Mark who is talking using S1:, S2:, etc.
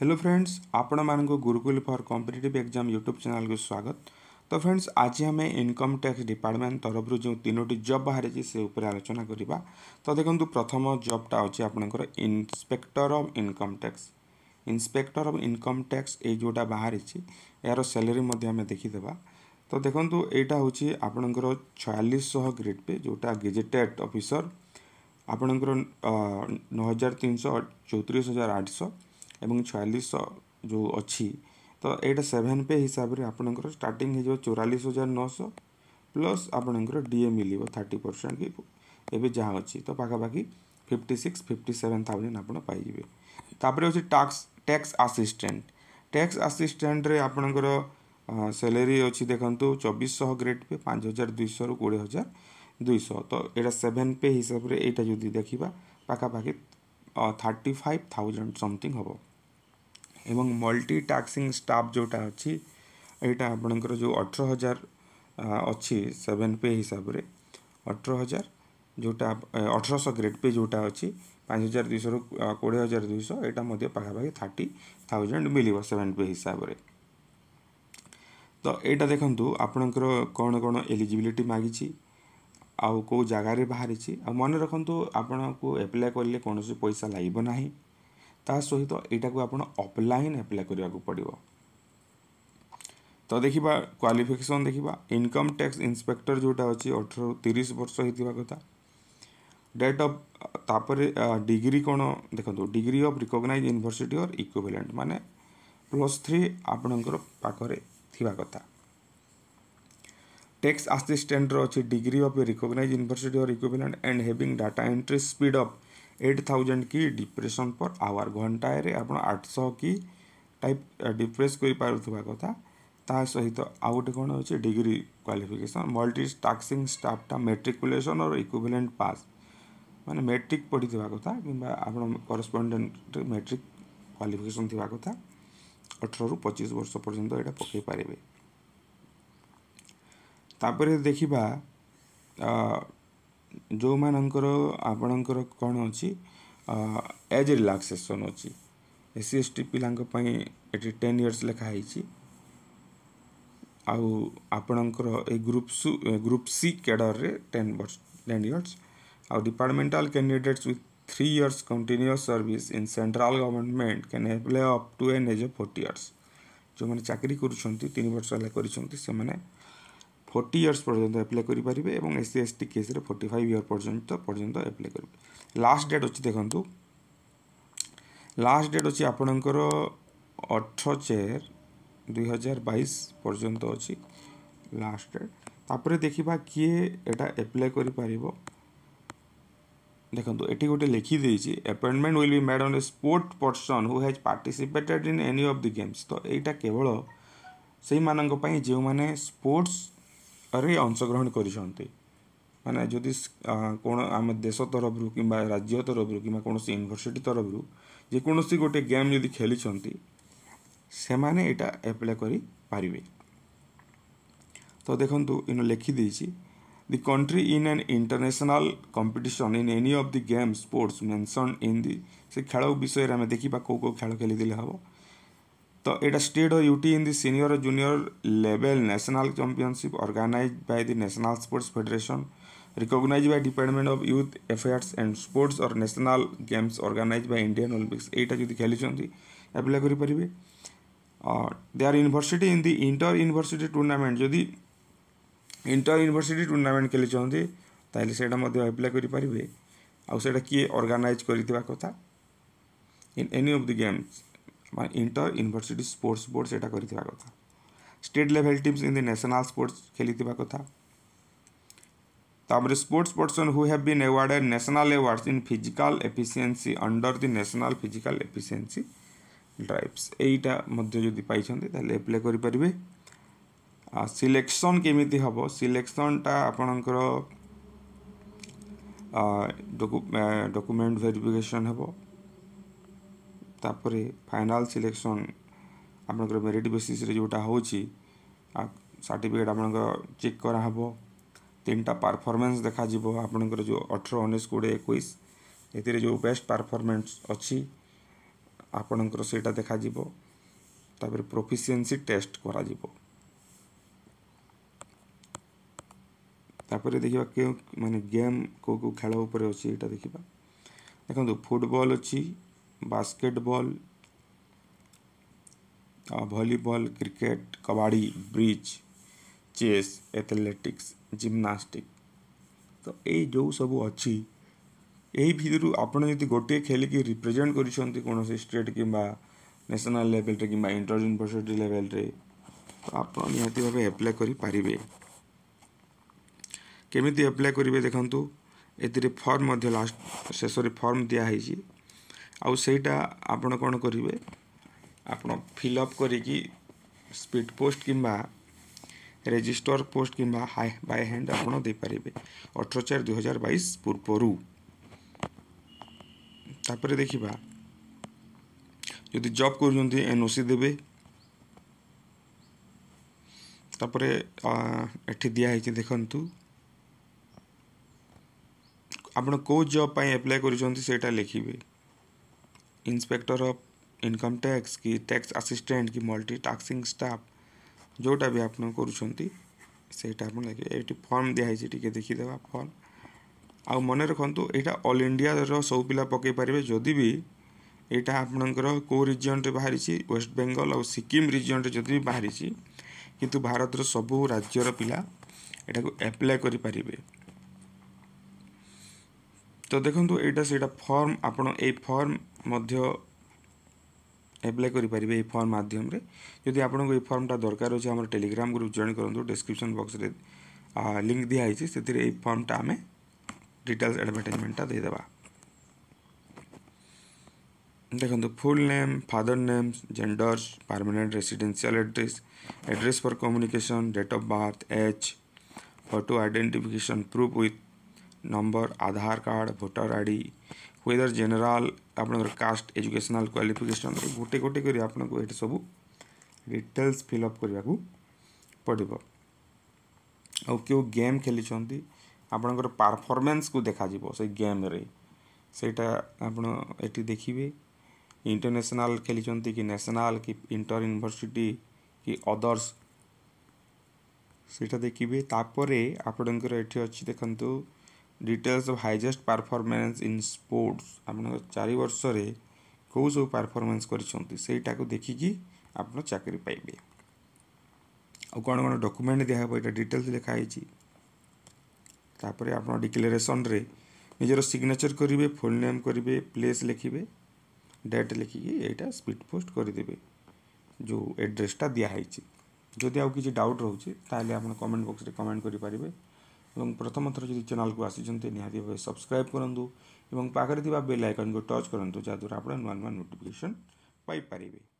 S1: hello friends आपण Maan Gurukul for competitive exam YouTube channel को स्वागत तो फ्रेंड्स आज आम इनकम टैक्स डिपार्टमेंट तरफ जो तीनो जब बाहरी से उपर आलोचना करवा तो देखो प्रथम जबटा अच्छे आपंकर inspector of income tax inspector of income tax ये जोटा बाहरी यार सैलरी आम देखीदेवा तो देखो यहाँ हूँ आपणकर छयालीस ग्रेड पे जोटा गेजेटेड अफिसर ଆପଣଙ୍କର ନଅ ହଜାର ତିନିଶହ ଚଉତିରିଶ आठ सौ ଏବଂ ଛୟାଳିଶ ଯେଉଁ ଅଛି ତ ଏଇଟା ସେଭେନ୍ ପେ ହିସାବରେ ଆପଣଙ୍କର ଷ୍ଟାର୍ଟିଂ ହେଇଯିବ ଚଉରାଳିଶ ହଜାର ନଅଶହ ପ୍ଲସ୍ ଆପଣଙ୍କର ଡି ଏ ମିଳିବ ଥାର୍ଟି ପରସେଣ୍ଟ କି ଏବେ ଯାହା ଅଛି ତ ପାଖାପାଖି fifty six fifty seven thousand ଆପଣ ପାଇଯିବେ ତାପରେ ହେଉଛି ଟାକ୍ସ ଟ୍ୟାକ୍ସ ଆସିଷ୍ଟାଣ୍ଟ ଟ୍ୟାକ୍ସ ଆସିଷ୍ଟାଣ୍ଟରେ ଆପଣଙ୍କର ସ୍ୟାଲେରି ଅଛି ଦେଖନ୍ତୁ ଚବିଶଶହ ଗ୍ରେଡ୍ ପେ ପାଞ୍ଚ ହଜାର ଦୁଇଶହରୁ କୋଡ଼ିଏ ହଜାର ଦୁଇଶହ ତ ଏଇଟା ସେଭେନ୍ ପେ ହିସାବରେ ଏଇଟା ଯଦି ଦେଖିବା ପାଖାପାଖି ଥାର୍ଟି ଫାଇଭ୍ ଥାଉଜେଣ୍ଡ ସମଥିଙ୍ଗ ହେବ ଏବଂ ମଲ୍ଟି ଟାକ୍ସିଂ ଷ୍ଟାଫ୍ ଯେଉଁଟା ଅଛି ଏଇଟା ଆପଣଙ୍କର ଯେଉଁ ଅଠର ହଜାର ଅଛି ସେଭେନ୍ ପେ ହିସାବରେ ଅଠର ହଜାର ଯେଉଁଟା ଅଠରଶହ ଗ୍ରେଟ୍ ପେ ଯେଉଁଟା ଅଛି ପାଞ୍ଚ ହଜାର ଦୁଇଶହରୁ କୋଡ଼ିଏ ହଜାର ଦୁଇଶହ ଏଇଟା ମଧ୍ୟ ପାଖାପାଖି ଥାର୍ଟି ଥାଉଜେଣ୍ଡ ମିଳିବ ସେଭେନ୍ ପେ ହିସାବରେ ତ ଏଇଟା ଦେଖନ୍ତୁ ଆପଣଙ୍କର କ'ଣ କ'ଣ ଏଲିଜିବିଲିଟି ମାଗିଛି ଆଉ କେଉଁ ଜାଗାରେ ବାହାରିଛି ଆଉ ମନେ ରଖନ୍ତୁ ଆପଣଙ୍କୁ ଆପ୍ଲାଏ କଲେ କୌଣସି ପଇସା ଲାଗିବ ନାହିଁ ତା ସହିତ ଏଇଟାକୁ ଆପଣ ଅଫଲାଇନ୍ ଆପ୍ଲାଏ କରିବାକୁ ପଡ଼ିବ ତ ଦେଖିବା କ୍ୱାଲିଫିକେସନ୍ ଦେଖିବା ଇନକମ୍ ଟ୍ୟାକ୍ସ ଇନ୍ସପେକ୍ଟର ଯେଉଁଟା ଅଛି ଅଠର ତିରିଶ ବର୍ଷ ହୋଇଥିବା କଥା ଡେଟ୍ ଅଫ୍ ତାପରେ ଡିଗ୍ରୀ କ'ଣ ଦେଖନ୍ତୁ degree of recognize university or equivalent ମାନେ ପ୍ଲସ୍ ଥ୍ରୀ ଆପଣଙ୍କର ପାଖରେ ଥିବା କଥା टेक्स assistant रही degree of a recognize university और and having data entry speed of eight thousand key depression per hour घंटाए आप आठश की टाइप डिप्रेस कर कथा ता सहित आउ गोटे कौन अच्छे डिग्री क्वाफिकेसन मल्टी टाक्सिंग स्टाफ्टा मेट्रिकुलेसन और इक्विवेलेंट पास मैंने मेट्रिक पढ़ी कथा कि आपण करस्पंडेट मेट्रिक क्वालिफिकेसन कथा अठर रु पचिश वर्ष पर्यटन एटा पकाई पारे ତାପରେ ଦେଖିବା ଯେଉଁମାନଙ୍କର ଆପଣଙ୍କର କ'ଣ ଅଛି ଏଜ୍ ରିଲାକ୍ସେସନ୍ ଅଛି ଏସ୍ ସି ଏସ୍ ଟି ପିଲାଙ୍କ ପାଇଁ ଏଠି ଟେନ୍ ଇୟର୍ସ ଲେଖା ହେଇଛି ଆଉ ଆପଣଙ୍କର ଏ ଗ୍ରୁପ୍ ସୁ ଗ୍ରୁପ୍ ସି କ୍ୟାଡ଼ରରେ ଟେନ୍ ବର୍ଷ ଟେନ୍ ଇୟର୍ସ ଆଉ departmental candidates with three years continuous service in central government can apply up to an age of forty years ଯେଉଁମାନେ ଚାକିରି କରୁଛନ୍ତି ତିନି ବର୍ଷ ହେଲା କରିଛନ୍ତି ସେମାନେ ফোর্টি ইয়র্স পর্যন্ত আপ্লাই করে এবং এসসি এসটি কেসে ফোর্টি ফাইভ ইয়র পর্যন্ত পর্যন্ত আপ্লাই করবে লাস্ট ডেট অছি দেখুন লাস্ট ডেট অছি আপনার অঠ চেয়ার দুই হাজার বাইশ পর্যন্ত অছি লাস্ট ডেট তাপরে দেখিবা কিয়ে এটা আপ্লাই করে পারিব দেখুন এটি গোটে লিখি দিয়েছি appointment will be made on a sport person who has participated in any of the games ତ ଏଇଟା କେବଳ ସେଇମାନଙ୍କ ପାଇଁ ଯେଉଁମାନେ ସ୍ପୋର୍ଟସ୍ ରେ ଅଂଶଗ୍ରହଣ କରିଛନ୍ତି ମାନେ ଯଦି କ'ଣ ଆମ ଦେଶ ତରଫରୁ କିମ୍ବା ରାଜ୍ୟ ତରଫରୁ କିମ୍ବା କୌଣସି ୟୁନିଭର୍ସିଟି ତରଫରୁ ଯେକୌଣସି ଗୋଟେ ଗେମ୍ ଯଦି ଖେଳିଛନ୍ତି ସେମାନେ ଏଇଟା ଆପ୍ଲାଏ କରିପାରିବେ ତ ଦେଖନ୍ତୁ ଏଇନୁ ଲେଖିଦେଇଛି the country in and international competition in any of the game sports mention in the ସେ ଖେଳ ବିଷୟରେ ଆମେ ଦେଖିବା କେଉଁ କେଉଁ ଖେଳ ଖେଳିଦେଲେ ହେବ तो यहाँ स्टेट और UT in the senior junior level national championship organize by the national sports federation recognize by department of youth affairs and sports और national games organize by Indian Olympics यहाँ जो खेलुंत एप्लाई करें they are यूनिभर्सीट in the inter यूनिभर्सीट टूर्णमेंट जदि inter यूनिभर्सीट टूर्णमेंट खेली तेल से apply करें किए अर्गानाइज करता in any of the games ବା ଇଣ୍ଟର ୟୁନିଭର୍ସିଟି ସ୍ପୋର୍ଟସ୍ ବୋର୍ଡ଼ ସେଇଟା କରିଥିବା କଥା state level teams in the national sports ଖେଳିଥିବା କଥା ତାପରେ sports person who have been awarded national awards in physical efficiency under the national physical efficiency drives ଏଇଟା ମଧ୍ୟ ଯଦି ପାଇଛନ୍ତି ତାହେଲେ ଆପ୍ଲାଏ କରିପାରିବେ ସିଲେକ୍ସନ୍ କେମିତି ହେବ ସିଲେକ୍ସନ୍ଟା ଆପଣଙ୍କର ଡକୁମେଣ୍ଟ ଭେରିଫିକେସନ୍ ହେବ ତାପରେ ଫାଇନାଲ୍ ସିଲେକ୍ସନ୍ ଆପଣଙ୍କର ମେରିଟ୍ ବେସିସ୍ରେ ଯେଉଁଟା ହେଉଛି ସାର୍ଟିଫିକେଟ୍ ଆପଣଙ୍କ ଚେକ୍ କରାହେବ ତିନିଟା ପରଫର୍ମାନ୍ସ ଦେଖାଯିବ ଆପଣଙ୍କର ଯେଉଁ ଅଠର ଉଣେଇଶ କୋଡ଼ିଏ ଏକୋଇଶ ଏଥିରେ ଯେଉଁ ବେଷ୍ଟ ପରଫର୍ମାନ୍ସ ଅଛି ଆପଣଙ୍କର ସେଇଟା ଦେଖାଯିବ ତାପରେ ପ୍ରୋଫିସିଏନ୍ସି ଟେଷ୍ଟ କରାଯିବ ତାପରେ ଦେଖିବା କେଉଁ ମାନେ ଗେମ୍ କେଉଁ କେଉଁ ଖେଳ ଉପରେ ଅଛି ଏଇଟା ଦେଖିବା ଦେଖନ୍ତୁ ଫୁଟବଲ୍ ଅଛି basketball volleyball cricket kabaddi bridge chess athletics gymnastic ତ ଏଇ ଯେଉଁ ସବୁ ଅଛି ଏହି ଭିତରୁ ଆପଣ ଯଦି ଗୋଟିଏ ଖେଳିକି ରିପ୍ରେଜେଣ୍ଟ କରିଛନ୍ତି କୌଣସି ଷ୍ଟେଟ୍ କିମ୍ବା ନ୍ୟାସନାଲ୍ ଲେଭେଲ୍ରେ କିମ୍ବା ଇଣ୍ଟର ୟୁନିଭର୍ସିଟି ଲେଭେଲ୍ରେ ତ ଆପଣ ନିହାତି ଭାବେ ଆପ୍ଲାଏ କରିପାରିବେ କେମିତି ଆପ୍ଲାଏ କରିବେ ଦେଖନ୍ତୁ ଏଥିରେ ଫର୍ମ ମଧ୍ୟ ଲାଷ୍ଟ ଶେଷରେ ଫର୍ମ ଦିଆହେଇଛି ଆଉ ସେଇଟା ଆପଣ କ'ଣ କରିବେ ଆପଣ ଫିଲ୍ଅପ୍ କରିକି ସ୍ପିଡ଼୍ ପୋଷ୍ଟ କିମ୍ବା ରେଜିଷ୍ଟର ପୋଷ୍ଟ କିମ୍ବା ହାଇ ବାଏ ହ୍ୟାଣ୍ଡ ଆପଣ ଦେଇପାରିବେ ଅଠର ଚାରି ଦୁଇହଜାର ବାଇଶ ପୂର୍ବରୁ ତାପରେ ଦେଖିବା ଯଦି ଜବ୍ କରୁଛନ୍ତି ଏନ୍ଓସି ଦେବେ ତାପରେ ଏଠି ଦିଆହେଇଛି ଦେଖନ୍ତୁ ଆପଣ କେଉଁ ଜବ୍ ପାଇଁ ଆପ୍ଲାଏ କରୁଛନ୍ତି ସେଇଟା ଲେଖିବେ इंस्पेक्टर ऑफ ଇନକମ୍ ଟ୍ୟାକ୍ସ କି ଟ୍ୟାକ୍ସ ଆସିଷ୍ଟାଣ୍ଟ କି ମଲ୍ଟି ଟାକ୍ସିଂ ଷ୍ଟାଫ୍ ଯେଉଁଟା ବି ଆପଣ କରୁଛନ୍ତି ସେଇଟା ଆପଣ ଦେଖିବେ ଏଇଠି ଫର୍ମ ଦିଆହେଇଛି ଟିକେ ଦେଖିଦେବା ଫର୍ମ ଆଉ ମନେ ରଖନ୍ତୁ ଏଇଟା ଅଲ୍ ଇଣ୍ଡିଆର ସବୁ ପିଲା ପକାଇ ପାରିବେ ଯଦି ବି ଏଇଟା ଆପଣଙ୍କର କେଉଁ ରିଜିଅନ୍ରେ ବାହାରିଛି ୱେଷ୍ଟ ବେଙ୍ଗଲ ଆଉ ସିକିମ୍ ରିଜିଅନ୍ରେ ଯଦି ବି ବାହାରିଛି କିନ୍ତୁ ଭାରତର ସବୁ ରାଜ୍ୟର ପିଲା ଏଟାକୁ ଆପ୍ଲାଏ କରିପାରିବେ ତ ଦେଖନ୍ତୁ ଏଇଟା ସେଇଟା ଫର୍ମ ଆପଣ ଏଇ ଫର୍ମ ମଧ୍ୟ ଆପ୍ଲାଏ କରିପାରିବେ ଏହି ଫର୍ମ ମାଧ୍ୟମରେ ଯଦି ଆପଣଙ୍କୁ ଏହି ଫର୍ମଟା ଦରକାର ଅଛି ଆମର ଟେଲିଗ୍ରାମ ଗ୍ରୁପ୍ ଜଏନ୍ କରନ୍ତୁ ଡେସ୍କ୍ରିପସନ୍ ବକ୍ସରେ ଲିଙ୍କ୍ ଦିଆହେଇଛି ସେଥିରେ ଏହି ଫର୍ମଟା ଆମେ ଡିଟେଲ୍ସ ଆଡ଼ଭର୍ଟାଇଜମେଣ୍ଟଟା ଦେଇଦେବା ଦେଖନ୍ତୁ full name father name genders permanent residential address address for communication date of birth age photo identification proof with number Aadhaar card voter ID whether general আপনার কাস্ট এডুকেশনাল কোয়ালিফিকেশন গোটে গোটে করে আপনার এটি সব ডিটেলস ফিল অপ করা পড়ব আউ কেউ গেম খেলিছেন আপনার পারফরমেন্স কু দেখা যাব সেই গেমরে সেইটা আপনার এটি দেখবে ইন্টারন্যাশনাল খেলিছেন কি ন্যাশনাল কি ইন্টর ইউনিভার্সিটি কি অদর্স ସେଇଟା ଦେଖିବେ ତାପରେ ଆପଣଙ୍କର ଏଠି ଅଛି ଦେଖନ୍ତୁ details of highest performance in sports ଆପଣ ଚାରି ବର୍ଷରେ କେଉଁ ସବୁ ପରଫର୍ମାନ୍ସ କରିଛନ୍ତି ସେଇଟାକୁ ଦେଖିକି ଆପଣ ଚାକିରି ପାଇବେ ଆଉ କ'ଣ କ'ଣ ଡକୁମେଣ୍ଟ ଦିଆହେବ ଏଇଟା ଡିଟେଲ୍ସ ଲେଖାହେଇଛି ତାପରେ ଆପଣ ଡିକ୍ଲାରେସନ୍ରେ ନିଜର ସିଗ୍ନେଚର୍ କରିବେ ଫୁଲ୍ ନେମ୍ କରିବେ ପ୍ଲେସ୍ ଲେଖିବେ ଡେଟ୍ ଲେଖିକି ଏଇଟା ସ୍ପିଡ଼୍ ପୋଷ୍ଟ କରିଦେବେ ଯେଉଁ ଆଡ୍ରେସ୍ଟା ଦିଆହେଇଛି ଯଦି ଆଉ କିଛି ଡାଉଟ୍ ରହୁଛି ତାହେଲେ ଆପଣ କମେଣ୍ଟ ବକ୍ସରେ କମେଣ୍ଟ କରିପାରିବେ एवं प्रथम थर जो चेल को आसी भाव सब्सक्राइब करूँ और पाखे बेल आइकन को टच करूँ जहाद्वारा आप नोटिफिकेसन पाइपर